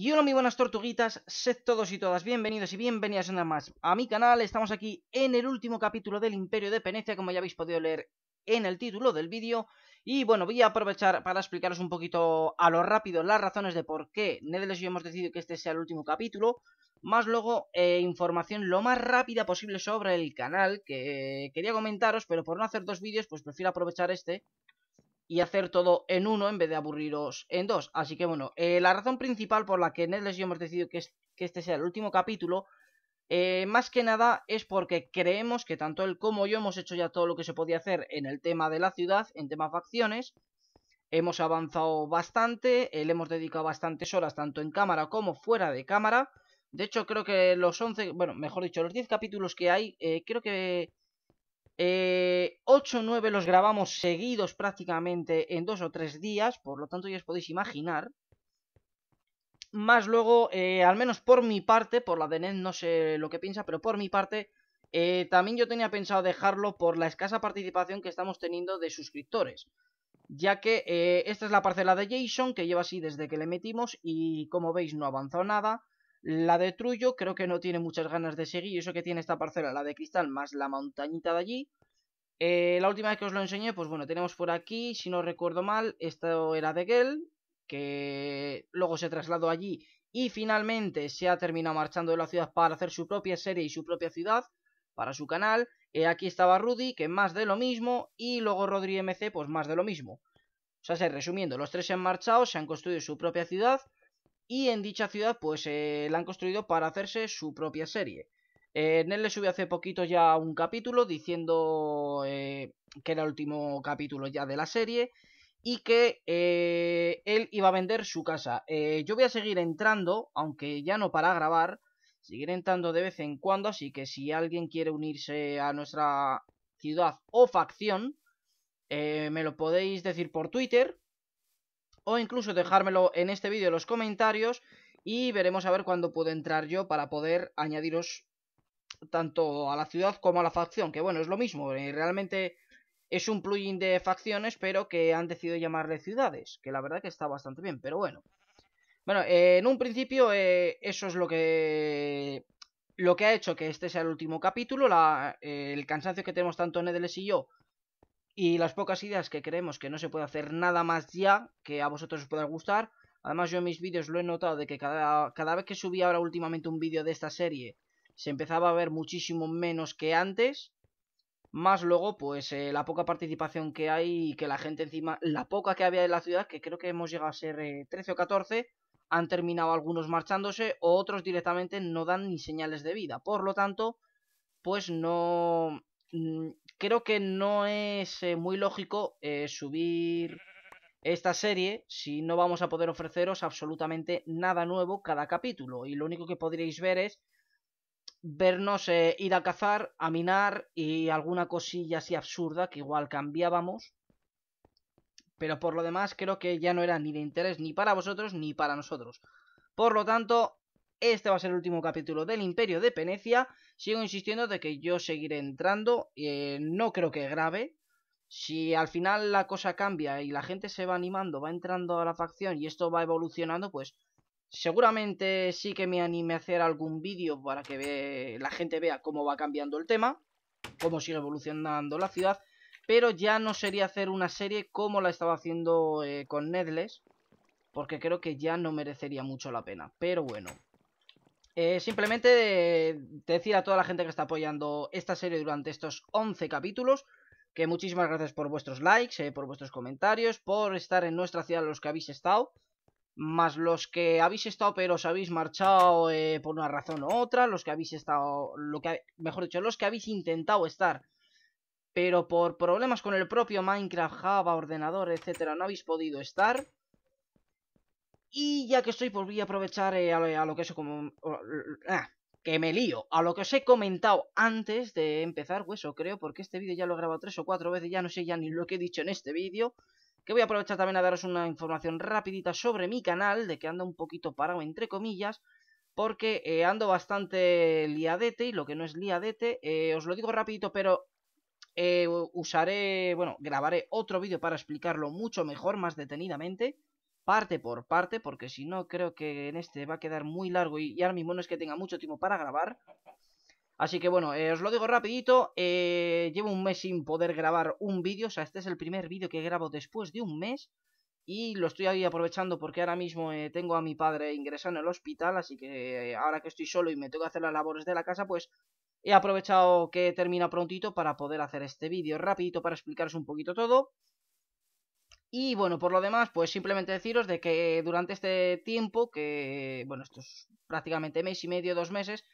Y hola mi buenas tortuguitas, sed todos y todas bienvenidos y bienvenidas una más a mi canal. Estamos aquí en el último capítulo del Imperio de Penecia, como ya habéis podido leer en el título del vídeo. Y bueno, voy a aprovechar para explicaros un poquito a lo rápido las razones de por qué Nedeles y yo hemos decidido que este sea el último capítulo. Más luego, eh, información lo más rápida posible sobre el canal, que quería comentaros, pero por no hacer dos vídeos, pues prefiero aprovechar este y hacer todo en uno en vez de aburriros en dos. Así que bueno, eh, la razón principal por la que Netflix y yo hemos decidido que, este sea el último capítulo, eh, más que nada es porque creemos que tanto él como yo hemos hecho ya todo lo que se podía hacer en el tema de la ciudad, en tema facciones. Hemos avanzado bastante, le hemos dedicado bastantes horas tanto en cámara como fuera de cámara. De hecho, creo que los 11, bueno, mejor dicho, los 10 capítulos que hay, eh, creo que 8 eh, o 9 los grabamos seguidos prácticamente en dos o tres días, por lo tanto ya os podéis imaginar. Más luego, eh, al menos por mi parte, por la de Ned no sé lo que piensa, pero por mi parte, eh, también yo tenía pensado dejarlo por la escasa participación que estamos teniendo de suscriptores. Ya que esta es la parcela de Jason que lleva así desde que le metimos y como veis no ha avanzado nada. La de Trullo creo que no tiene muchas ganas de seguir. Eso que tiene esta parcela, la de cristal, más la montañita de allí. Eh, la última vez que os lo enseñé, pues bueno, tenemos por aquí, si no recuerdo mal, esto era de Gel, que luego se trasladó allí y finalmente se ha terminado marchando de la ciudad para hacer su propia serie y su propia ciudad para su canal. Eh, aquí estaba Rudy, que más de lo mismo, y luego Rodri MC, pues más de lo mismo. O sea, resumiendo, los tres se han marchado, se han construido su propia ciudad y en dicha ciudad pues eh, la han construido para hacerse su propia serie. Eh, en le subió hace poquito ya un capítulo diciendo eh, que era el último capítulo ya de la serie y que eh, él iba a vender su casa. yo voy a seguir entrando, aunque ya no para grabar, seguir entrando de vez en cuando, así que si alguien quiere unirse a nuestra ciudad o facción, me lo podéis decir por Twitter, o incluso dejármelo en este vídeo en los comentarios y veremos a ver cuándo puedo entrar yo para poder añadiros tanto a la ciudad como a la facción, que bueno, es lo mismo, eh, realmente es un plugin de facciones, pero que han decidido llamarle ciudades, que la verdad que está bastante bien, pero bueno. Bueno, eh, en un principio eh, eso es lo que lo que ha hecho que este sea el último capítulo, el cansancio que tenemos tanto Nedeles y yo y las pocas ideas que creemos que no se puede hacer nada más ya, que a vosotros os pueda gustar. Además yo en mis vídeos lo he notado de que cada, cada vez que subía ahora últimamente un vídeo de esta serie, se empezaba a ver muchísimo menos que antes. Más luego, pues eh, la poca participación que hay y que la gente encima, la poca que había en la ciudad, que creo que hemos llegado a ser 13 eh, o 14, han terminado algunos marchándose o otros directamente no dan ni señales de vida. Por lo tanto, pues no mm, creo que no es eh, muy lógico eh, subir esta serie si no vamos a poder ofreceros absolutamente nada nuevo cada capítulo. Y lo único que podríais ver es vernos eh, ir a cazar, a minar y alguna cosilla así absurda que igual cambiábamos. Pero por lo demás creo que ya no era ni de interés ni para vosotros ni para nosotros. Por lo tanto, este va a ser el último capítulo del Imperio de Penecia. Sigo insistiendo de que yo seguiré entrando. y eh, no creo que grave. Si al final la cosa cambia y la gente se va animando, va entrando a la facción y esto va evolucionando, pues seguramente sí que me anime a hacer algún vídeo para que la gente vea cómo va cambiando el tema, cómo sigue evolucionando la ciudad, pero ya no sería hacer una serie como la estaba haciendo eh, con Nedles, porque creo que ya no merecería mucho la pena. Pero bueno, eh, simplemente eh, decir a toda la gente que está apoyando esta serie durante estos 11 capítulos que muchísimas gracias por vuestros likes, eh, por vuestros comentarios, por estar en nuestra ciudad los que habéis estado, más los que habéis estado pero os habéis marchado por una razón u otra, los que habéis estado, lo que, mejor dicho, los que habéis intentado estar pero por problemas con el propio Minecraft, Java, ordenador, etcétera, no habéis podido estar. Y ya que estoy, pues voy a aprovechar eh, a, lo, que eso como... Ah, que me lío. A lo que os he comentado antes de empezar, eso creo, porque este vídeo ya lo he grabado tres o cuatro veces, ya no sé ya ni lo que he dicho en este vídeo. Que voy a aprovechar también a daros una información rapidita sobre mi canal, de que anda un poquito parado, entre comillas, porque eh, ando bastante liadete, y lo que no es liadete, eh, os lo digo rapidito, pero usaré, bueno, grabaré otro vídeo para explicarlo mucho mejor, más detenidamente parte por parte, porque si no creo que en este va a quedar muy largo y, ahora mismo no es que tenga mucho tiempo para grabar. Así que bueno, eh, os lo digo rapidito, eh, llevo un mes sin poder grabar un vídeo, o sea, este es el primer vídeo que grabo después de un mes y lo estoy ahí aprovechando porque ahora mismo eh, tengo a mi padre ingresado en el hospital, así que ahora que estoy solo y me tengo que hacer las labores de la casa, pues he aprovechado que termina prontito para poder hacer este vídeo rapidito para explicaros un poquito todo. Y bueno, por lo demás, pues simplemente deciros de que durante este tiempo, que bueno, esto es prácticamente mes y medio, dos meses,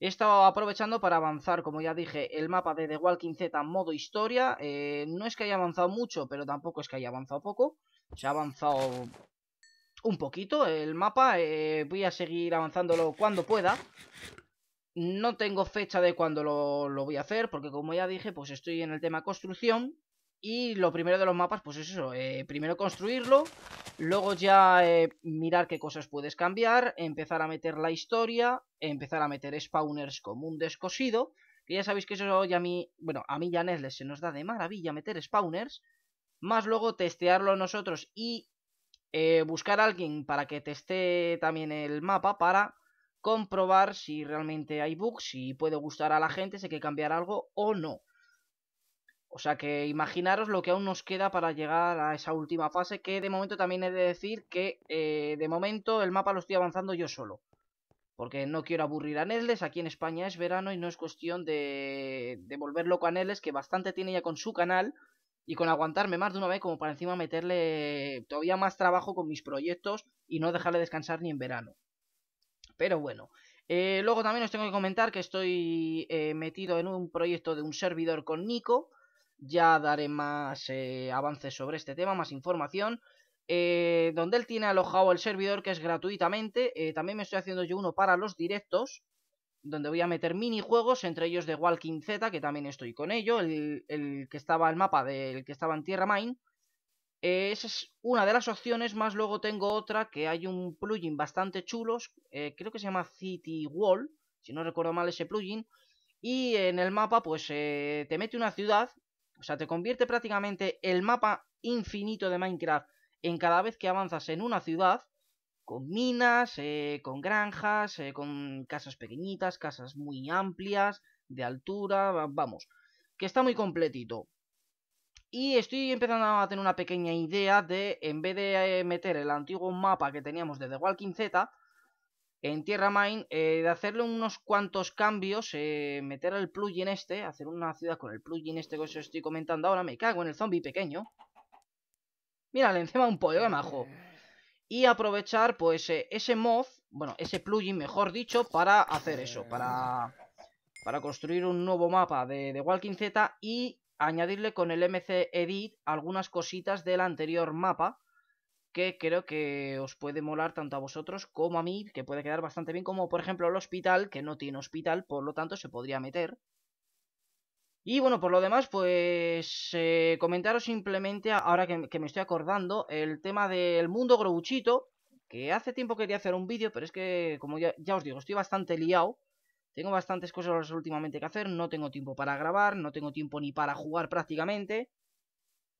he estado aprovechando para avanzar, como ya dije, el mapa de The Walking Z modo historia. Eh, no es que haya avanzado mucho, pero tampoco es que haya avanzado poco. Se ha avanzado un poquito el mapa. Eh, voy a seguir avanzándolo cuando pueda. No tengo fecha de cuándo lo, lo voy a hacer, porque como ya dije, pues estoy en el tema construcción y lo primero de los mapas, pues es eso, eh, primero construirlo, luego ya eh, mirar qué cosas puedes cambiar, empezar a meter la historia, empezar a meter spawners como un descosido, que ya sabéis que eso ya a mí, bueno, a mí ya se nos da de maravilla meter spawners, más luego testearlo nosotros y eh, buscar a alguien para que teste también el mapa para comprobar si realmente hay bugs, si puede gustar a la gente, si hay que cambiar algo o no. O sea que imaginaros lo que aún nos queda para llegar a esa última fase, que de momento también he de decir que eh, de momento el mapa lo estoy avanzando yo solo. Porque no quiero aburrir a Neles, aquí en España es verano y no es cuestión de, de volver loco a Neles, que bastante tiene ya con su canal y con aguantarme más de una vez como para encima meterle todavía más trabajo con mis proyectos y no dejarle descansar ni en verano. Pero bueno, eh, luego también os tengo que comentar que estoy eh, metido en un proyecto de un servidor con Nico, ya daré más eh, avances sobre este tema, más información. Eh, donde él tiene alojado el servidor que es gratuitamente. Eh, también me estoy haciendo yo uno para los directos, donde voy a meter minijuegos, entre ellos de Walking Z, que también estoy con ello, el, que estaba el mapa del que estaba en Tierra Mine. esa es una de las opciones, más luego tengo otra que hay un plugin bastante chulo, creo que se llama City Wall, si no recuerdo mal ese plugin, y en el mapa pues te mete una ciudad o sea, te convierte prácticamente el mapa infinito de Minecraft en cada vez que avanzas en una ciudad, con minas, eh, con granjas, eh, con casas pequeñitas, casas muy amplias, de altura, vamos, que está muy completito. Y estoy empezando a tener una pequeña idea de, en vez de eh, meter el antiguo mapa que teníamos de The Walking Z, en Tierra Mine, eh, de hacerle unos cuantos cambios, eh, meter el plugin este, hacer una ciudad con el plugin este que os estoy comentando ahora, me cago en el zombie pequeño. le encima un pollo, de majo. Y aprovechar, pues, eh, ese mod, bueno, ese plugin, mejor dicho, para hacer eso, para, para construir un nuevo mapa de Walking Z y añadirle con el MC Edit algunas cositas del anterior mapa que creo que os puede molar tanto a vosotros como a mí, que puede quedar bastante bien, como por ejemplo el hospital, que no tiene hospital, por lo tanto se podría meter. Y bueno, por lo demás, pues eh, comentaros simplemente, ahora que, me estoy acordando, el tema del mundo Grobuchito, que hace tiempo quería hacer un vídeo, pero es que, como ya, ya os digo, estoy bastante liado. Tengo bastantes cosas últimamente que hacer, no tengo tiempo para grabar, no tengo tiempo ni para jugar prácticamente.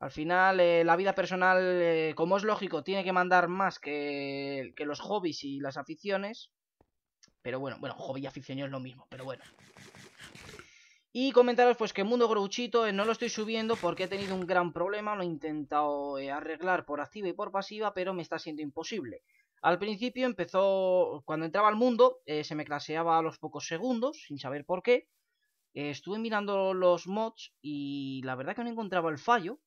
Al final, eh, la vida personal, eh, como es lógico, tiene que mandar más que, los hobbies y las aficiones. Pero bueno, bueno, hobby y afición es lo mismo, pero bueno. Y comentaros pues que Mundo Grouchito eh, no lo estoy subiendo porque he tenido un gran problema, lo he intentado arreglar por activa y por pasiva, pero me está siendo imposible. Al principio empezó, cuando entraba al mundo, se me claseaba a los pocos segundos, sin saber por qué. estuve mirando los mods y la verdad que no encontraba el fallo,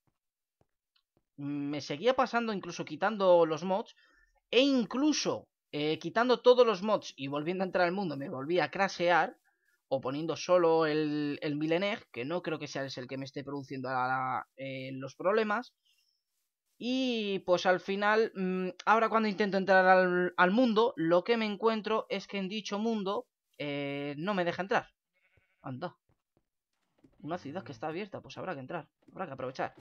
me seguía pasando, incluso quitando los mods, e incluso eh, quitando todos los mods y volviendo a entrar al mundo, me volvía a crasear, o poniendo solo el, el que no creo que sea el que me esté produciendo eh, los problemas. Y pues al final, mm, ahora cuando intento entrar al, mundo, lo que me encuentro es que en dicho mundo eh, no me deja entrar. Anda. Una ciudad que está abierta, pues habrá que entrar, habrá que aprovechar.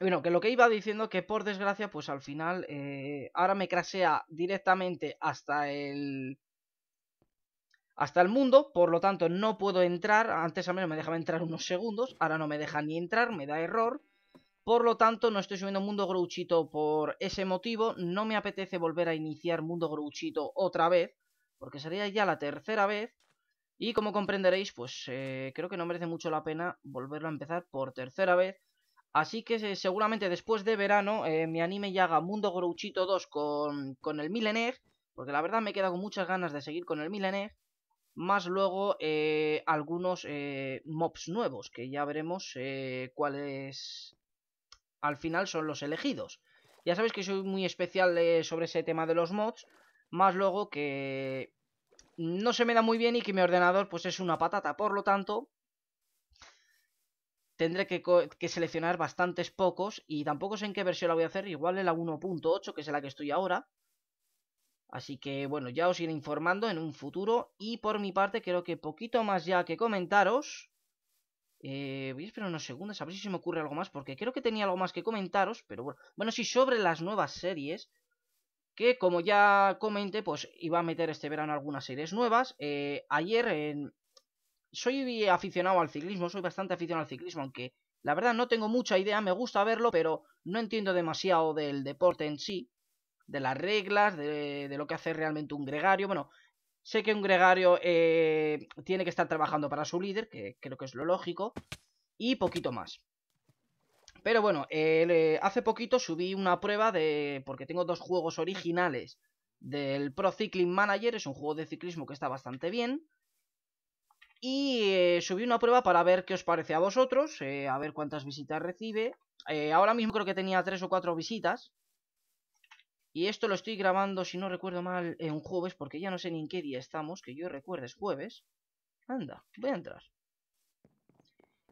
Bueno, que lo que iba diciendo que por desgracia, pues al final eh, ahora me crasea directamente hasta el hasta el mundo, por lo tanto no puedo entrar, antes al menos me dejaba entrar unos segundos, ahora no me deja ni entrar, me da error, por lo tanto no estoy subiendo Mundo Grouchito por ese motivo, no me apetece volver a iniciar Mundo Grouchito otra vez, porque sería ya la tercera vez, y como comprenderéis, pues eh, creo que no merece mucho la pena volverlo a empezar por tercera vez, Así que seguramente después de verano mi eh, me anime y haga Mundo Grouchito 2 con, con el Milener, porque la verdad me he quedado con muchas ganas de seguir con el Milener, más luego eh, algunos eh, mobs nuevos, que ya veremos cuáles al final son los elegidos. Ya sabéis que soy muy especial sobre ese tema de los mods, más luego que no se me da muy bien y que mi ordenador pues es una patata, por lo tanto tendré que, seleccionar bastantes pocos y tampoco sé en qué versión la voy a hacer, igual en la 1.8, que es la que estoy ahora. Así que bueno, ya os iré informando en un futuro y por mi parte creo que poquito más ya que comentaros. Eh, voy a esperar unos segundos a ver si se me ocurre algo más, porque creo que tenía algo más que comentaros, pero bueno. Bueno, sí, sobre las nuevas series, que como ya comenté, pues iba a meter este verano algunas series nuevas. Eh, ayer en, soy aficionado al ciclismo, soy bastante aficionado al ciclismo, aunque la verdad no tengo mucha idea, me gusta verlo, pero no entiendo demasiado del deporte en sí, de las reglas, de, lo que hace realmente un gregario. Bueno, sé que un gregario eh, tiene que estar trabajando para su líder, que creo que es lo lógico, y poquito más. Pero bueno, eh, hace poquito subí una prueba de... porque tengo dos juegos originales del Pro Cycling Manager, es un juego de ciclismo que está bastante bien y eh, subí una prueba para ver qué os parece a vosotros, eh, a ver cuántas visitas recibe. Eh, ahora mismo creo que tenía tres o cuatro visitas. Y esto lo estoy grabando, si no recuerdo mal, en jueves, porque ya no sé ni en qué día estamos, que yo recuerdo es jueves. Anda, voy a entrar.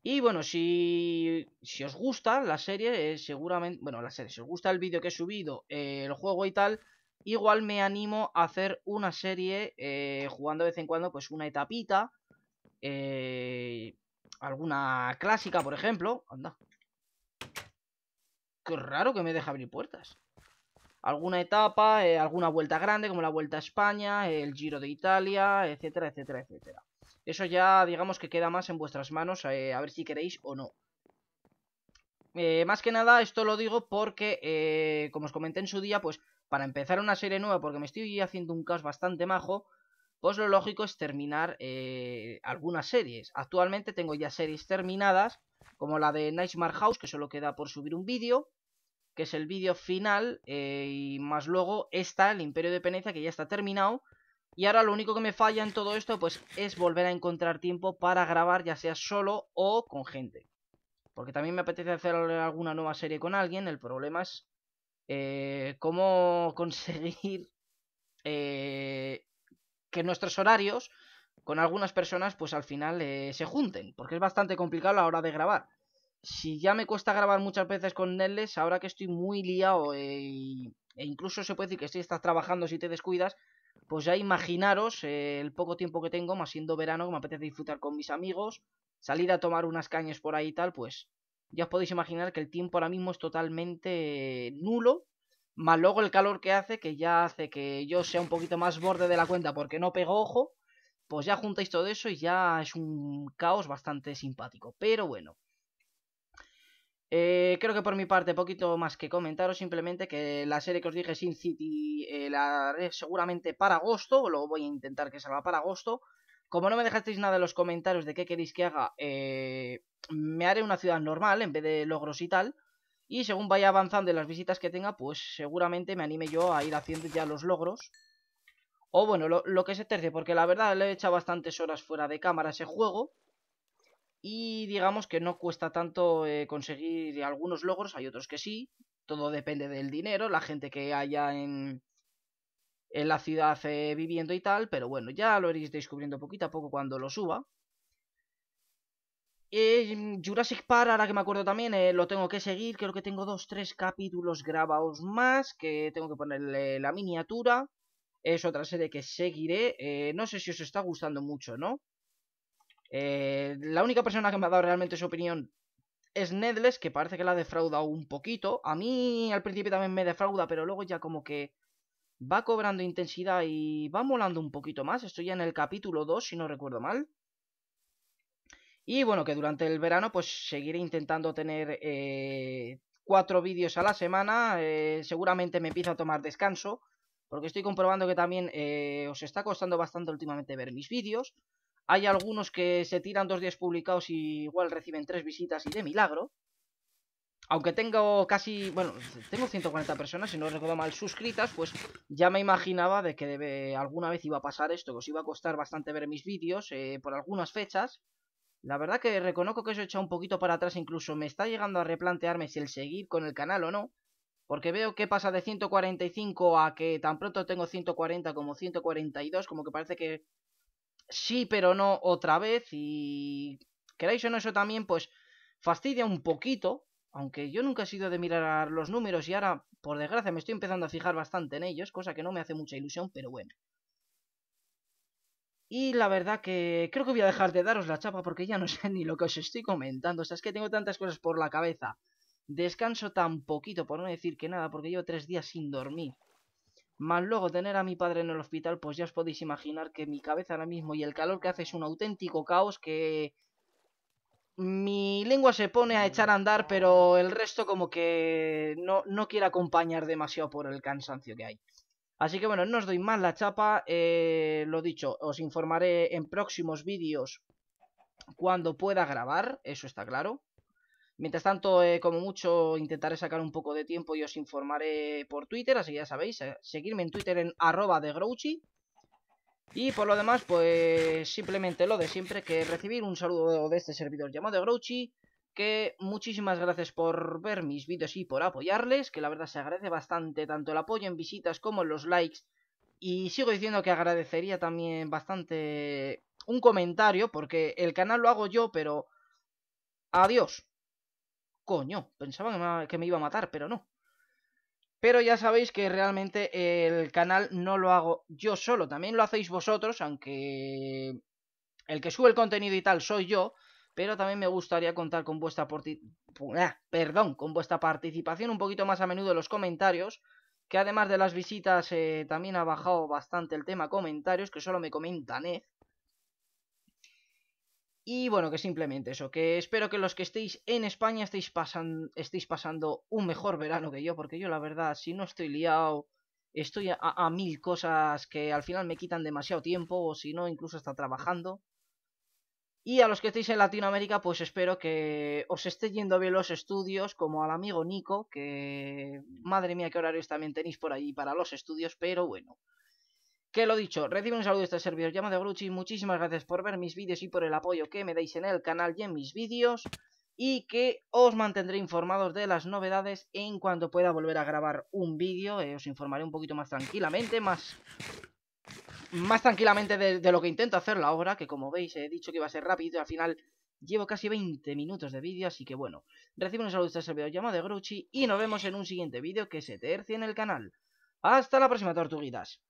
Y bueno, si, si os gusta la serie, seguramente... Bueno, la serie, si os gusta el vídeo que he subido, el juego y tal, igual me animo a hacer una serie jugando de vez en cuando pues una etapita eh, alguna clásica, por ejemplo. Anda. Qué raro que me deja abrir puertas. Alguna etapa, eh, alguna vuelta grande, como la Vuelta a España, el Giro de Italia, etcétera, etcétera, etcétera. Eso ya, digamos que queda más en vuestras manos, eh, a ver si queréis o no. más que nada, esto lo digo porque, como os comenté en su día, pues para empezar una serie nueva, porque me estoy haciendo un caos bastante majo, pues lo lógico es terminar eh, algunas series. Actualmente tengo ya series terminadas, como la de Nightmare House, que solo queda por subir un vídeo, que es el vídeo final, eh, y más luego está el Imperio de Peneza que ya está terminado. Y ahora lo único que me falla en todo esto, pues es volver a encontrar tiempo para grabar, ya sea solo o con gente. Porque también me apetece hacer alguna nueva serie con alguien, el problema es eh, cómo conseguir que nuestros horarios con algunas personas pues al final eh, se junten, porque es bastante complicado a la hora de grabar. Si ya me cuesta grabar muchas veces con Nelles, ahora que estoy muy liado eh, e incluso se puede decir que si estás trabajando si te descuidas, pues ya imaginaros eh, el poco tiempo que tengo, más siendo verano, que me apetece disfrutar con mis amigos, salir a tomar unas cañas por ahí y tal, pues ya os podéis imaginar que el tiempo ahora mismo es totalmente nulo más luego el calor que hace, que ya hace que yo sea un poquito más borde de la cuenta porque no pego ojo. Pues ya juntáis todo eso y ya es un caos bastante simpático. Pero bueno. Eh, creo que por mi parte, poquito más que comentaros. Simplemente que la serie que os dije, Sin City, eh, la haré seguramente para agosto. Lo voy a intentar que salga para agosto. Como no me dejasteis nada en los comentarios de qué queréis que haga, eh, me haré una ciudad normal en vez de logros y tal. Y según vaya avanzando en las visitas que tenga, pues seguramente me anime yo a ir haciendo ya los logros. O bueno, lo, que se terce, porque la verdad le he echado bastantes horas fuera de cámara ese juego. Y digamos que no cuesta tanto eh, conseguir algunos logros, hay otros que sí. Todo depende del dinero, la gente que haya en, en la ciudad eh, viviendo y tal. Pero bueno, ya lo iréis descubriendo poquito a poco cuando lo suba. Eh, mm, Jurassic Park, ahora que me acuerdo también, eh, lo tengo que seguir. Creo que tengo dos, tres capítulos grabados más. Que tengo que ponerle la miniatura. Es otra serie que seguiré. Eh, no sé si os está gustando mucho, ¿no? la única persona que me ha dado realmente su opinión es Nedless que parece que la ha defraudado un poquito. A mí al principio también me defrauda, pero luego ya como que va cobrando intensidad y va molando un poquito más. Estoy ya en el capítulo 2, si no recuerdo mal. Y bueno, que durante el verano pues seguiré intentando tener eh, cuatro vídeos a la semana. Eh, seguramente me empiezo a tomar descanso. Porque estoy comprobando que también eh, os está costando bastante últimamente ver mis vídeos. Hay algunos que se tiran dos días publicados y igual reciben tres visitas y de milagro. Aunque tengo casi, bueno, tengo 140 personas, si no recuerdo mal, suscritas, pues ya me imaginaba de que alguna vez iba a pasar esto, que os iba a costar bastante ver mis vídeos por algunas fechas. La verdad que reconozco que eso he echado un poquito para atrás, incluso me está llegando a replantearme si el seguir con el canal o no, porque veo que pasa de 145 a que tan pronto tengo 140 como 142, como que parece que sí, pero no otra vez, y queráis o no eso también, pues fastidia un poquito, aunque yo nunca he sido de mirar los números y ahora, por desgracia, me estoy empezando a fijar bastante en ellos, cosa que no me hace mucha ilusión, pero bueno. Y la verdad que creo que voy a dejar de daros la chapa porque ya no sé ni lo que os estoy comentando. O sea, es que tengo tantas cosas por la cabeza. Descanso tan poquito, por no decir que nada, porque llevo tres días sin dormir. Más luego tener a mi padre en el hospital, pues ya os podéis imaginar que mi cabeza ahora mismo y el calor que hace es un auténtico caos que... Mi lengua se pone a echar a andar, pero el resto como que no, no quiere acompañar demasiado por el cansancio que hay. Así que bueno, no os doy más la chapa, eh, lo dicho, os informaré en próximos vídeos cuando pueda grabar, eso está claro. Mientras tanto, eh, como mucho, intentaré sacar un poco de tiempo y os informaré por Twitter, así que ya sabéis, eh, seguirme en Twitter en arroba de Grouchy. Y por lo demás, pues simplemente lo de siempre, que recibir un saludo de este servidor llamado de Grouchy que muchísimas gracias por ver mis vídeos y por apoyarles, que la verdad se agradece bastante tanto el apoyo en visitas como en los likes. Y sigo diciendo que agradecería también bastante un comentario, porque el canal lo hago yo, pero... Adiós. Coño, pensaba que me iba a matar, pero no. Pero ya sabéis que realmente el canal no lo hago yo solo, también lo hacéis vosotros, aunque el que sube el contenido y tal soy yo, pero también me gustaría contar con vuestra, ah, perdón, con vuestra participación un poquito más a menudo en los comentarios, que además de las visitas eh, también ha bajado bastante el tema comentarios, que solo me comentan, ¿eh? Y bueno, que simplemente eso, que espero que los que estéis en España estéis, pasando un mejor verano que yo, porque yo la verdad, si no estoy liado, estoy a, a mil cosas que al final me quitan demasiado tiempo, o si no, incluso hasta trabajando. Y a los que estéis en Latinoamérica, pues espero que os esté yendo bien los estudios, como al amigo Nico, que madre mía, qué horarios también tenéis por ahí para los estudios, pero bueno. Que lo dicho, recibe un saludo de este servidor, llamado de y muchísimas gracias por ver mis vídeos y por el apoyo que me dais en el canal y en mis vídeos, y que os mantendré informados de las novedades en cuanto pueda volver a grabar un vídeo, eh, os informaré un poquito más tranquilamente, más más tranquilamente de, lo que intento hacer la obra que como veis he dicho que iba a ser rápido y al final llevo casi 20 minutos de vídeo, así que bueno. Recibo un saludo de este servidor llamado de Grouchy y nos vemos en un siguiente vídeo que se tercie en el canal. ¡Hasta la próxima, tortuguitas!